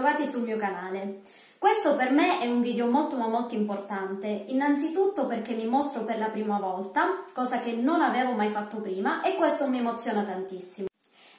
ritrovati sul mio canale. Questo per me è un video molto ma molto importante, innanzitutto perché mi mostro per la prima volta, cosa che non avevo mai fatto prima e questo mi emoziona tantissimo.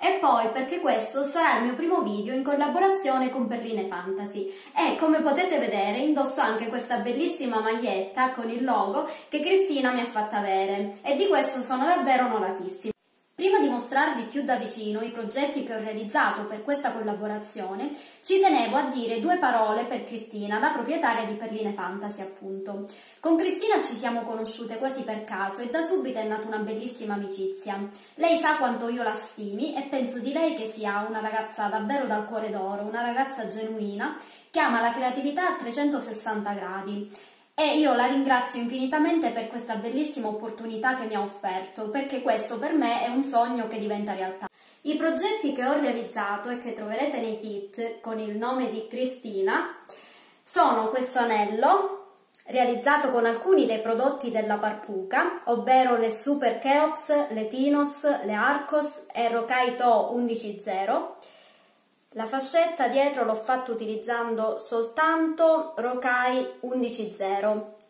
E poi perché questo sarà il mio primo video in collaborazione con Perline Fantasy e come potete vedere indosso anche questa bellissima maglietta con il logo che Cristina mi ha fatta avere e di questo sono davvero onoratissima. Prima di mostrarvi più da vicino i progetti che ho realizzato per questa collaborazione, ci tenevo a dire due parole per Cristina, la proprietaria di Perline Fantasy appunto. Con Cristina ci siamo conosciute quasi per caso e da subito è nata una bellissima amicizia. Lei sa quanto io la stimi e penso di lei che sia una ragazza davvero dal cuore d'oro, una ragazza genuina che ama la creatività a 360 gradi e io la ringrazio infinitamente per questa bellissima opportunità che mi ha offerto, perché questo per me è un sogno che diventa realtà. I progetti che ho realizzato e che troverete nei kit con il nome di Cristina sono questo anello realizzato con alcuni dei prodotti della Parpuca, ovvero le Super Cheops, le Tinos, le Arcos e Rokai To 11.0 la fascetta dietro l'ho fatta utilizzando soltanto Rokai 110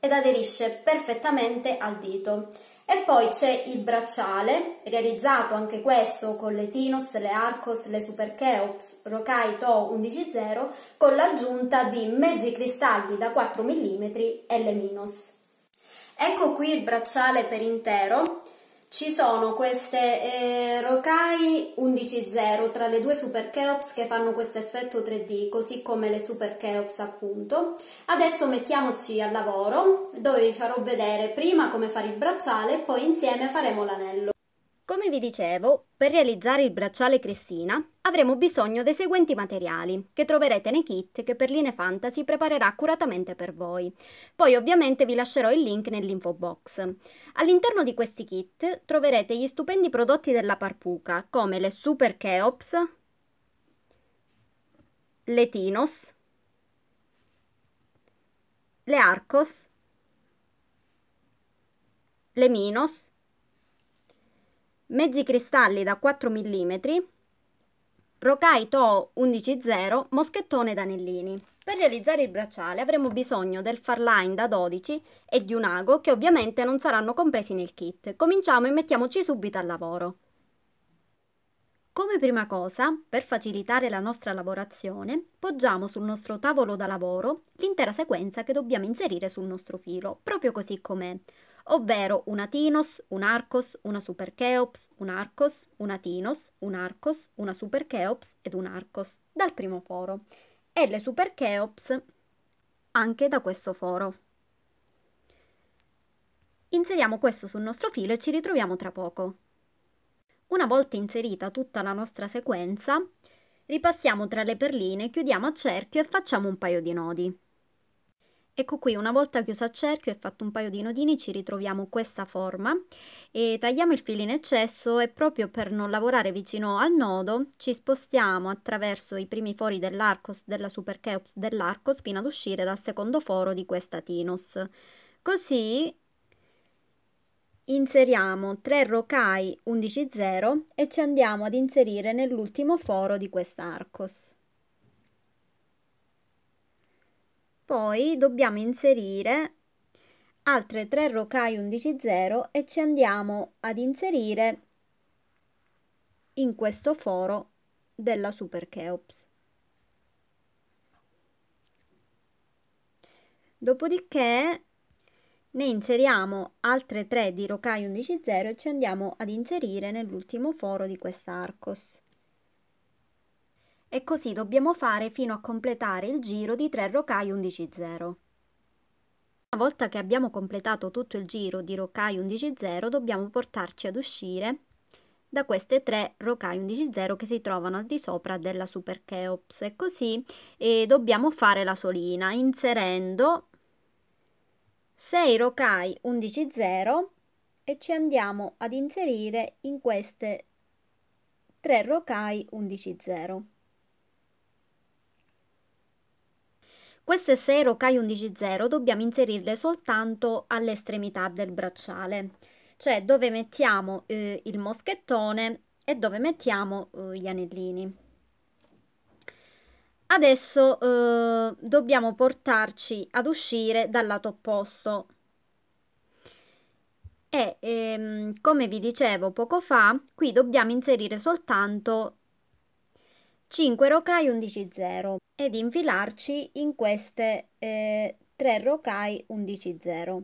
ed aderisce perfettamente al dito. E poi c'è il bracciale, realizzato anche questo con le Tinos, le Arcos, le Super Keops Rokai To 11.0 con l'aggiunta di mezzi cristalli da 4 mm e le Minos. Ecco qui il bracciale per intero, ci sono queste eh, Rokai 11.0 tra le due Super Cheops che fanno questo effetto 3D, così come le Super Cheops appunto. Adesso mettiamoci al lavoro, dove vi farò vedere prima come fare il bracciale e poi insieme faremo l'anello. Come vi dicevo, per realizzare il bracciale Cristina avremo bisogno dei seguenti materiali, che troverete nei kit che Perline Line Fantasy preparerà accuratamente per voi. Poi ovviamente vi lascerò il link nell'info box. All'interno di questi kit troverete gli stupendi prodotti della Parpuca, come le Super Cheops, le Tinos, le Arcos, le Minos, mezzi cristalli da 4 mm, Rokai To 11.0, moschettone anellini. Per realizzare il bracciale avremo bisogno del farline da 12 e di un ago che ovviamente non saranno compresi nel kit. Cominciamo e mettiamoci subito al lavoro. Come prima cosa, per facilitare la nostra lavorazione, poggiamo sul nostro tavolo da lavoro l'intera sequenza che dobbiamo inserire sul nostro filo, proprio così com'è ovvero una Tinos, un Arcos, una Super Cheops, un Arcos, una Tinos, un Arcos, una Super Cheops ed un Arcos dal primo foro e le Super Cheops anche da questo foro. Inseriamo questo sul nostro filo e ci ritroviamo tra poco. Una volta inserita tutta la nostra sequenza, ripassiamo tra le perline, chiudiamo a cerchio e facciamo un paio di nodi. Ecco qui, una volta chiuso a cerchio e fatto un paio di nodini ci ritroviamo questa forma e tagliamo il filo in eccesso e proprio per non lavorare vicino al nodo ci spostiamo attraverso i primi fori dell'arcos, della super cheops dell'arcos fino ad uscire dal secondo foro di questa tinus. Così inseriamo 3 rocai 11 0 e ci andiamo ad inserire nell'ultimo foro di quest'arcos. Poi dobbiamo inserire altre 3 rocai 11.0 e ci andiamo ad inserire in questo foro della Super Cheops. Dopodiché ne inseriamo altre 3 di rocai 11.0 e ci andiamo ad inserire nell'ultimo foro di questa Arcos e così dobbiamo fare fino a completare il giro di 3 rocai 11.0. Una volta che abbiamo completato tutto il giro di rocai 11.0 dobbiamo portarci ad uscire da queste tre rocai 11.0 che si trovano al di sopra della super cheops e così e dobbiamo fare la solina inserendo 6 rocai 11.0 e ci andiamo ad inserire in queste 3 rocai 11.0. Queste 6 K 11 0 dobbiamo inserirle soltanto all'estremità del bracciale, cioè dove mettiamo eh, il moschettone e dove mettiamo eh, gli anellini. Adesso eh, dobbiamo portarci ad uscire dal lato opposto e ehm, come vi dicevo poco fa qui dobbiamo inserire soltanto 5 rokai 11 0 ed infilarci in queste eh, 3 rokai 11 0.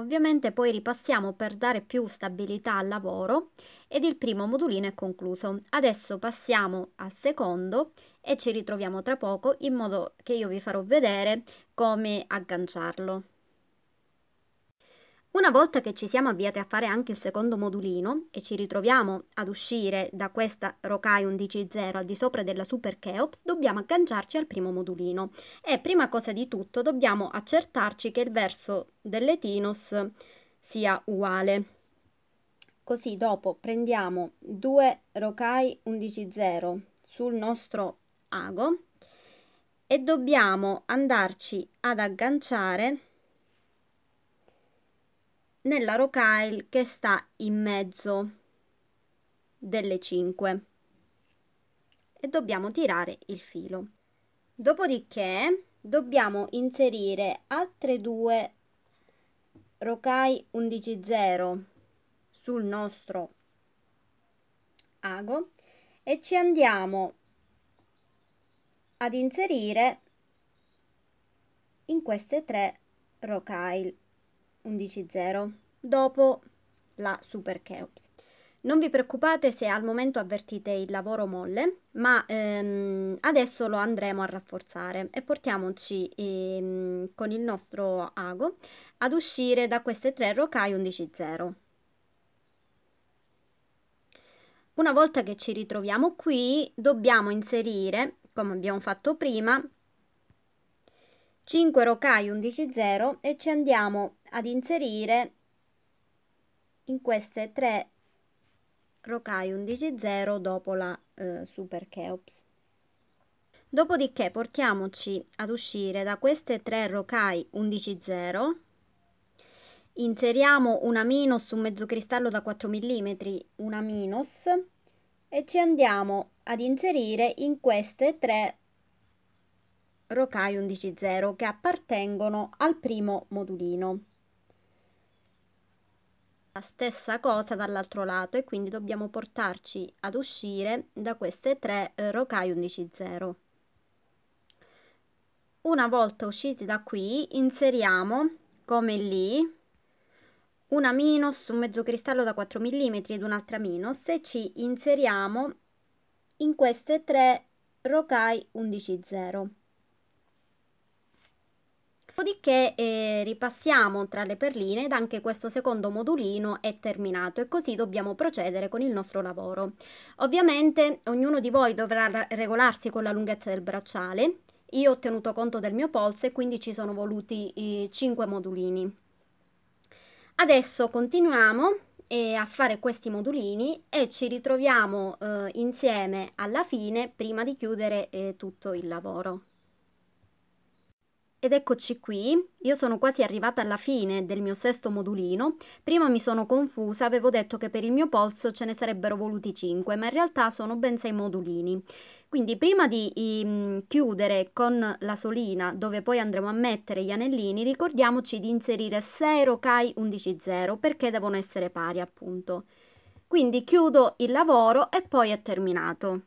Ovviamente poi ripassiamo per dare più stabilità al lavoro ed il primo modulino è concluso. Adesso passiamo al secondo e ci ritroviamo tra poco in modo che io vi farò vedere come agganciarlo. Una volta che ci siamo avviati a fare anche il secondo modulino e ci ritroviamo ad uscire da questa Rokai 11.0 al di sopra della Super Cheops, dobbiamo agganciarci al primo modulino e prima cosa di tutto dobbiamo accertarci che il verso dell'Etinus sia uguale. Così dopo prendiamo due Rokai 11.0 sul nostro ago e dobbiamo andarci ad agganciare nella rocaille che sta in mezzo delle 5 e dobbiamo tirare il filo. Dopodiché dobbiamo inserire altre due rocaille 11-0 sul nostro ago e ci andiamo ad inserire in queste tre rocaille 11.0 dopo la Super Cheops. Non vi preoccupate se al momento avvertite il lavoro molle, ma ehm, adesso lo andremo a rafforzare e portiamoci ehm, con il nostro ago ad uscire da queste tre rocai 11.0. Una volta che ci ritroviamo qui, dobbiamo inserire, come abbiamo fatto prima, 5 rocai 11.0 e ci andiamo ad inserire in queste tre rocaie 11.0 dopo la eh, super cheops. Dopodiché portiamoci ad uscire da queste tre rocaie 11.0 inseriamo una minus su un mezzo cristallo da 4 mm, una minus, e ci andiamo ad inserire in queste tre rocaie 11.0 che appartengono al primo modulino. La stessa cosa dall'altro lato e quindi dobbiamo portarci ad uscire da queste tre eh, rocaie 11.0. Una volta usciti da qui inseriamo come lì una minus, un mezzo cristallo da 4 mm ed un'altra minus e ci inseriamo in queste tre rocai 11.0. Dopodiché eh, ripassiamo tra le perline ed anche questo secondo modulino è terminato e così dobbiamo procedere con il nostro lavoro. Ovviamente ognuno di voi dovrà regolarsi con la lunghezza del bracciale, io ho tenuto conto del mio polso e quindi ci sono voluti eh, 5 modulini. Adesso continuiamo eh, a fare questi modulini e ci ritroviamo eh, insieme alla fine prima di chiudere eh, tutto il lavoro. Ed eccoci qui, io sono quasi arrivata alla fine del mio sesto modulino, prima mi sono confusa, avevo detto che per il mio polso ce ne sarebbero voluti 5, ma in realtà sono ben 6 modulini. Quindi prima di ehm, chiudere con la solina dove poi andremo a mettere gli anellini, ricordiamoci di inserire 0 rocai 11 0 perché devono essere pari appunto. Quindi chiudo il lavoro e poi è terminato.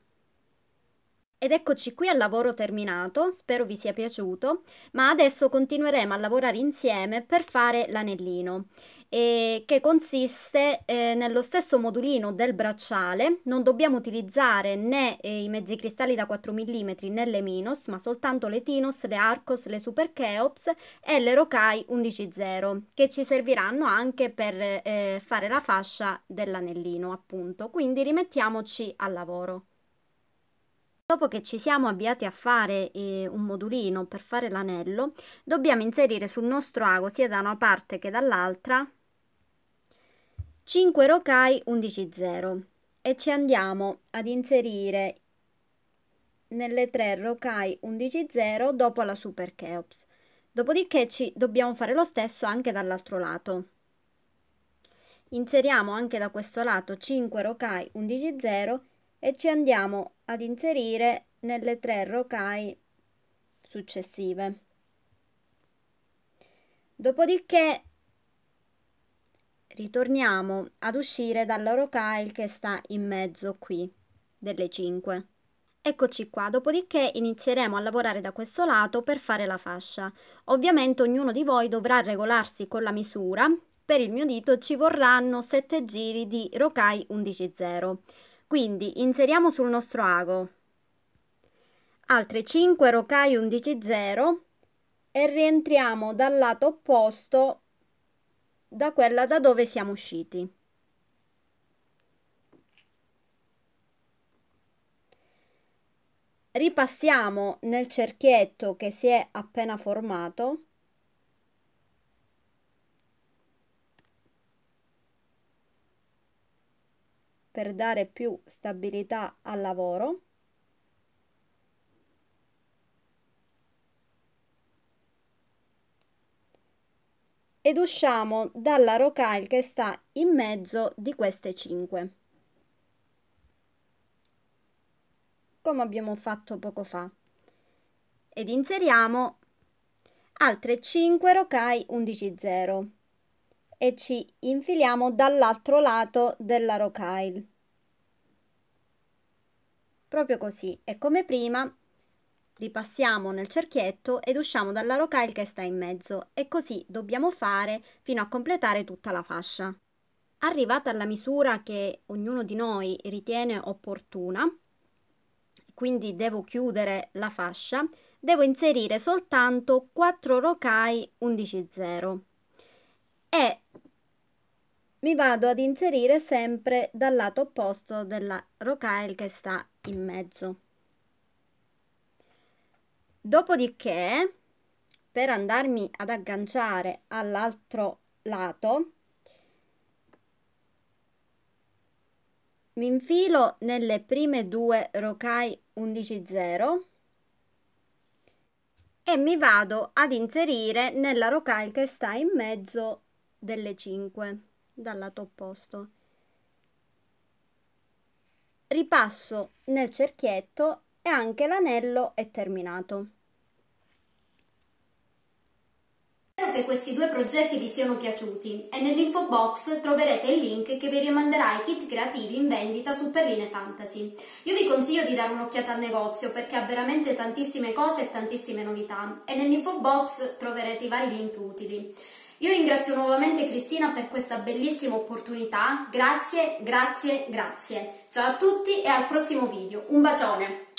Ed eccoci qui al lavoro terminato, spero vi sia piaciuto, ma adesso continueremo a lavorare insieme per fare l'anellino, eh, che consiste eh, nello stesso modulino del bracciale, non dobbiamo utilizzare né eh, i mezzi cristalli da 4 mm né le Minos, ma soltanto le Tinos, le Arcos, le Super Cheops e le Rokai 11.0, che ci serviranno anche per eh, fare la fascia dell'anellino appunto, quindi rimettiamoci al lavoro. Dopo che ci siamo avviati a fare eh, un modulino per fare l'anello, dobbiamo inserire sul nostro ago sia da una parte che dall'altra 5 rocai 11 0 e ci andiamo ad inserire nelle 3 rocai 11 0 dopo la super cheops. Dopodiché ci dobbiamo fare lo stesso anche dall'altro lato. Inseriamo anche da questo lato 5 rocai 11 0 e ci andiamo ad inserire nelle tre rocai successive. Dopodiché ritorniamo ad uscire dalla rocai che sta in mezzo qui delle 5. Eccoci qua, dopodiché inizieremo a lavorare da questo lato per fare la fascia. Ovviamente ognuno di voi dovrà regolarsi con la misura, per il mio dito ci vorranno 7 giri di rocaille 11.0. Quindi inseriamo sul nostro ago altre 5 rocai 11 0 e rientriamo dal lato opposto da quella da dove siamo usciti. Ripassiamo nel cerchietto che si è appena formato per dare più stabilità al lavoro. Ed usciamo dalla rocaille che sta in mezzo di queste 5. Come abbiamo fatto poco fa. Ed inseriamo altre 5 rocaille 11.0 e ci infiliamo dall'altro lato della rocaille proprio così e come prima ripassiamo nel cerchietto ed usciamo dalla rocaille che sta in mezzo e così dobbiamo fare fino a completare tutta la fascia. Arrivata alla misura che ognuno di noi ritiene opportuna, quindi devo chiudere la fascia, devo inserire soltanto 4 rocaille 11 0 e mi vado ad inserire sempre dal lato opposto della rocaille che sta in mezzo dopodiché per andarmi ad agganciare all'altro lato mi infilo nelle prime due rocaille 11.0 e mi vado ad inserire nella rocaille che sta in mezzo delle 5 dal lato opposto. Ripasso nel cerchietto e anche l'anello è terminato. Spero che questi due progetti vi siano piaciuti e nell'info box troverete il link che vi rimanderà i kit creativi in vendita su Perline Fantasy. Io vi consiglio di dare un'occhiata al negozio perché ha veramente tantissime cose e tantissime novità e nell'info box troverete i vari link utili. Io ringrazio nuovamente Cristina per questa bellissima opportunità, grazie, grazie, grazie. Ciao a tutti e al prossimo video, un bacione!